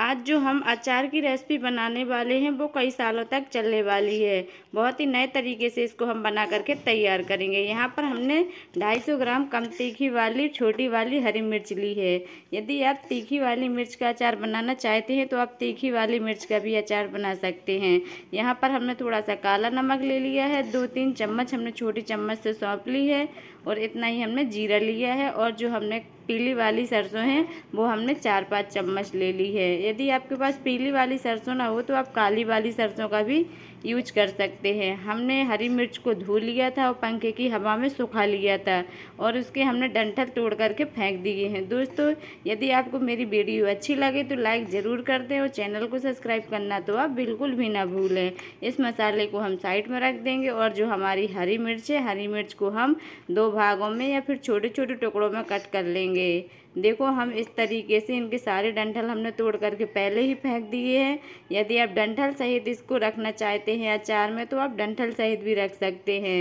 आज जो हम अचार की रेसिपी बनाने वाले हैं वो कई सालों तक चलने वाली है बहुत ही नए तरीके से इसको हम बना करके तैयार करेंगे यहाँ पर हमने 250 ग्राम कम तीखी वाली छोटी वाली हरी मिर्च ली है यदि आप तीखी वाली मिर्च का अचार बनाना चाहते हैं तो आप तीखी वाली मिर्च का भी अचार बना सकते हैं यहाँ पर हमने थोड़ा सा काला नमक ले लिया है दो तीन चम्मच हमने छोटी चम्मच से सौंप ली है और इतना ही हमने जीरा लिया है और जो हमने पीली वाली सरसों हैं वो हमने चार पाँच चम्मच ले ली है यदि आपके पास पीली वाली सरसों ना हो तो आप काली वाली सरसों का भी यूज कर सकते हैं हमने हरी मिर्च को धो लिया था और पंखे की हवा में सुखा लिया था और उसके हमने डंठल तोड़ करके फेंक दिए हैं दोस्तों यदि आपको मेरी वीडियो अच्छी लगे तो लाइक ज़रूर कर दें और चैनल को सब्सक्राइब करना तो आप बिल्कुल भी ना भूलें इस मसाले को हम साइड में रख देंगे और जो हमारी हरी मिर्च है हरी मिर्च को हम दो भागों में या फिर छोटे छोटे टुकड़ों में कट कर लेंगे जाएंगे देखो हम इस तरीके से इनके सारे डंठल हमने तोड़ करके पहले ही फेंक दिए हैं यदि आप डंठल सहित इसको रखना चाहते हैं अचार में तो आप डंठल सहित भी रख सकते हैं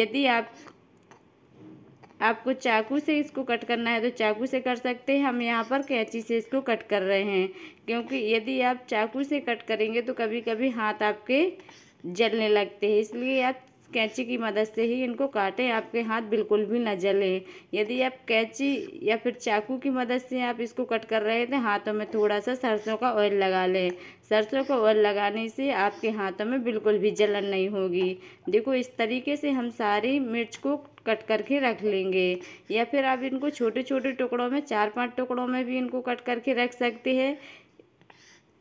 यदि आप आपको चाकू से इसको कट करना है तो चाकू से कर सकते हैं हम यहाँ पर कैंची से इसको कट कर रहे हैं क्योंकि यदि आप चाकू से कट करेंगे तो कभी कभी हाथ आपके जलने लगते हैं इसलिए आप कैंची की मदद से ही इनको काटें आपके हाथ बिल्कुल भी न जले यदि आप कैंची या फिर चाकू की मदद से आप इसको कट कर रहे हैं तो हाथों में थोड़ा सा सरसों का ऑयल लगा लें सरसों का ऑयल लगाने से आपके हाथों में बिल्कुल भी जलन नहीं होगी देखो इस तरीके से हम सारी मिर्च को कट करके रख लेंगे या फिर आप इनको छोटे छोटे टुकड़ों में चार पांच टुकड़ों में भी इनको कट करके रख सकते हैं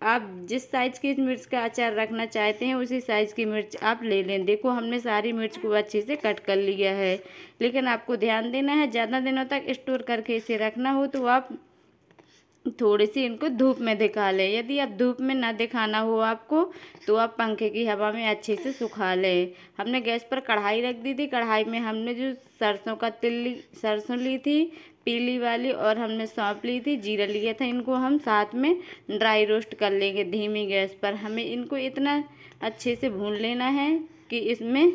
आप जिस साइज़ की मिर्च का अचार रखना चाहते हैं उसी साइज़ की मिर्च आप ले लें देखो हमने सारी मिर्च को अच्छे से कट कर लिया है लेकिन आपको ध्यान देना है ज़्यादा दिनों तक स्टोर करके इसे रखना हो तो आप थोड़ी सी इनको धूप में दिखा लें यदि आप धूप में ना दिखाना हो आपको तो आप पंखे की हवा में अच्छे से सुखा लें हमने गैस पर कढ़ाई रख दी थी कढ़ाई में हमने जो सरसों का तिल सरसों ली थी पीली वाली और हमने सौंप ली थी जीरा लिया था इनको हम साथ में ड्राई रोस्ट कर लेंगे धीमी गैस पर हमें इनको इतना अच्छे से भून लेना है कि इसमें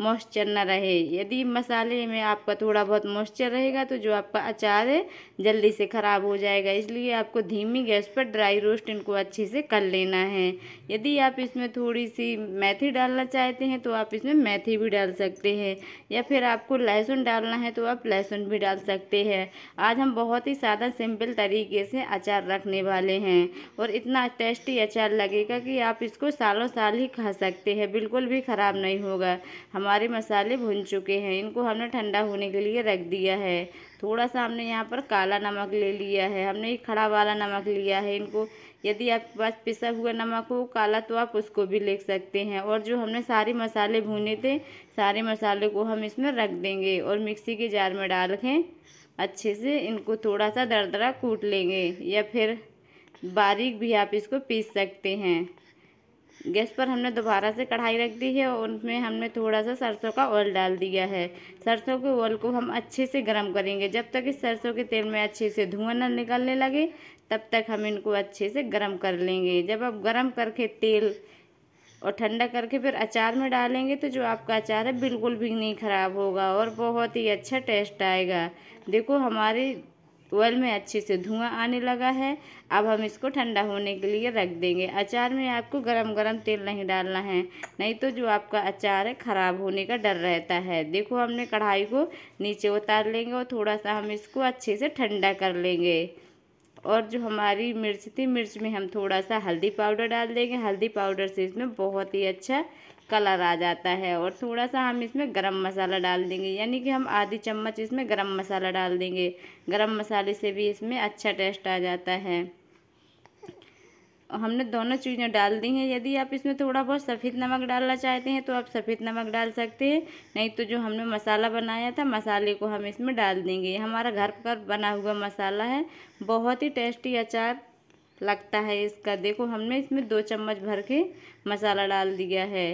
मॉइस्चर ना रहे यदि मसाले में आपका थोड़ा बहुत मॉइस्चर रहेगा तो जो आपका अचार है जल्दी से ख़राब हो जाएगा इसलिए आपको धीमी गैस पर ड्राई रोस्ट इनको अच्छे से कर लेना है यदि आप इसमें थोड़ी सी मेथी डालना चाहते हैं तो आप इसमें मेथी भी डाल सकते हैं या फिर आपको लहसुन डालना है तो आप लहसुन भी डाल सकते हैं आज हम बहुत ही सादा सिंपल तरीके से अचार रखने वाले हैं और इतना टेस्टी अचार लगेगा कि आप इसको सालों साल ही खा सकते हैं बिल्कुल भी ख़राब नहीं होगा हम हमारे मसाले भुन चुके हैं इनको हमने ठंडा होने के लिए रख दिया है थोड़ा सा हमने यहाँ पर काला नमक ले लिया है हमने खड़ा वाला नमक लिया है इनको यदि आपके पास पिसा हुआ नमक हो काला तो आप उसको भी ले सकते हैं और जो हमने सारे मसाले भुने थे सारे मसाले को हम इसमें रख देंगे और मिक्सी के जार में डाल के अच्छे से इनको थोड़ा सा दरदरा कूट लेंगे या फिर बारीक भी आप इसको पीस सकते हैं गैस पर हमने दोबारा से कढ़ाई रख दी है और उसमें हमने थोड़ा सा सरसों का ऑयल डाल दिया है सरसों के ऑयल को हम अच्छे से गर्म करेंगे जब तक इस सरसों के तेल में अच्छे से धुआं न निकलने लगे तब तक हम इनको अच्छे से गर्म कर लेंगे जब आप गर्म करके तेल और ठंडा करके फिर अचार में डालेंगे तो जो आपका अचार है बिल्कुल भी नहीं ख़राब होगा और बहुत ही अच्छा टेस्ट आएगा देखो हमारी ऑयल में अच्छे से धुआं आने लगा है अब हम इसको ठंडा होने के लिए रख देंगे अचार में आपको गरम गरम तेल नहीं डालना है नहीं तो जो आपका अचार है ख़राब होने का डर रहता है देखो हमने कढ़ाई को नीचे उतार लेंगे और थोड़ा सा हम इसको अच्छे से ठंडा कर लेंगे और जो हमारी मिर्च थी मिर्च में हम थोड़ा सा हल्दी पाउडर डाल देंगे हल्दी पाउडर से इसमें बहुत ही अच्छा कलर आ जाता है और थोड़ा सा हम इसमें गरम मसाला डाल देंगे यानी कि हम आधी चम्मच इसमें गरम मसाला डाल देंगे गरम मसाले से भी इसमें अच्छा टेस्ट आ जाता है हमने दोनों चीज़ें डाल दी हैं यदि आप इसमें थोड़ा बहुत सफ़ेद नमक डालना चाहते हैं तो आप सफ़ेद नमक डाल सकते हैं नहीं तो जो हमने मसाला बनाया था मसाले को हम इसमें डाल देंगे हमारा घर पर बना हुआ मसाला है बहुत ही टेस्टी अचार लगता है इसका देखो हमने इसमें दो चम्मच भर के मसाला डाल दिया है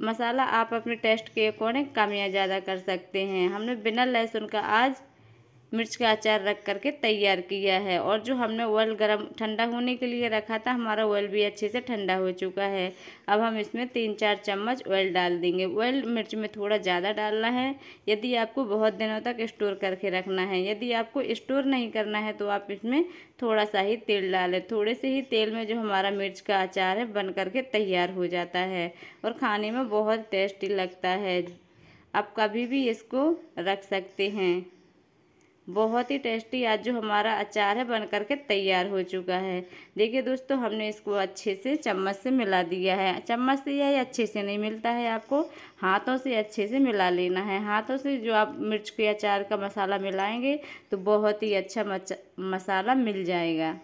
मसाला आप अपने टेस्ट के अकॉर्डिंग कम या ज़्यादा कर सकते हैं हमने बिना लहसुन का आज मिर्च का अचार रख करके तैयार किया है और जो हमने ऑयल गर्म ठंडा होने के लिए रखा था हमारा ऑयल भी अच्छे से ठंडा हो चुका है अब हम इसमें तीन चार चम्मच ऑयल डाल देंगे ऑयल मिर्च में थोड़ा ज़्यादा डालना है यदि आपको बहुत दिनों तक स्टोर करके रखना है यदि आपको स्टोर नहीं करना है तो आप इसमें थोड़ा सा ही तेल डालें थोड़े से ही तेल में जो हमारा मिर्च का अचार है बन करके तैयार हो जाता है और खाने में बहुत टेस्टी लगता है आप कभी भी इसको रख सकते हैं बहुत ही टेस्टी आज जो हमारा अचार है बन करके तैयार हो चुका है देखिए दोस्तों हमने इसको अच्छे से चम्मच से मिला दिया है चम्मच से यह अच्छे से नहीं मिलता है आपको हाथों से अच्छे से मिला लेना है हाथों से जो आप मिर्च के अचार का मसाला मिलाएंगे तो बहुत ही अच्छा मसाला मिल जाएगा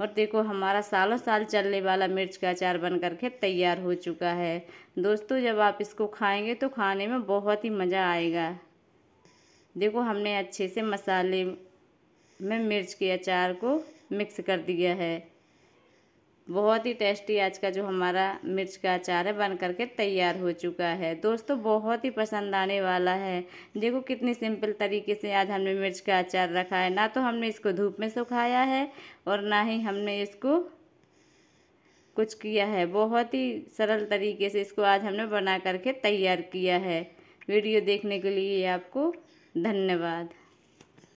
और देखो हमारा सालों साल चलने वाला मिर्च का अचार बन करके तैयार हो चुका है दोस्तों जब आप इसको खाएंगे तो खाने में बहुत ही मज़ा आएगा देखो हमने अच्छे से मसाले में मिर्च के अचार को मिक्स कर दिया है बहुत ही टेस्टी आज का जो हमारा मिर्च का अचार है बन करके तैयार हो चुका है दोस्तों बहुत ही पसंद आने वाला है देखो कितनी सिंपल तरीके से आज हमने मिर्च का अचार रखा है ना तो हमने इसको धूप में सुखाया है और ना ही हमने इसको कुछ किया है बहुत ही सरल तरीके से इसको आज हमने बना करके तैयार किया है वीडियो देखने के लिए आपको धन्यवाद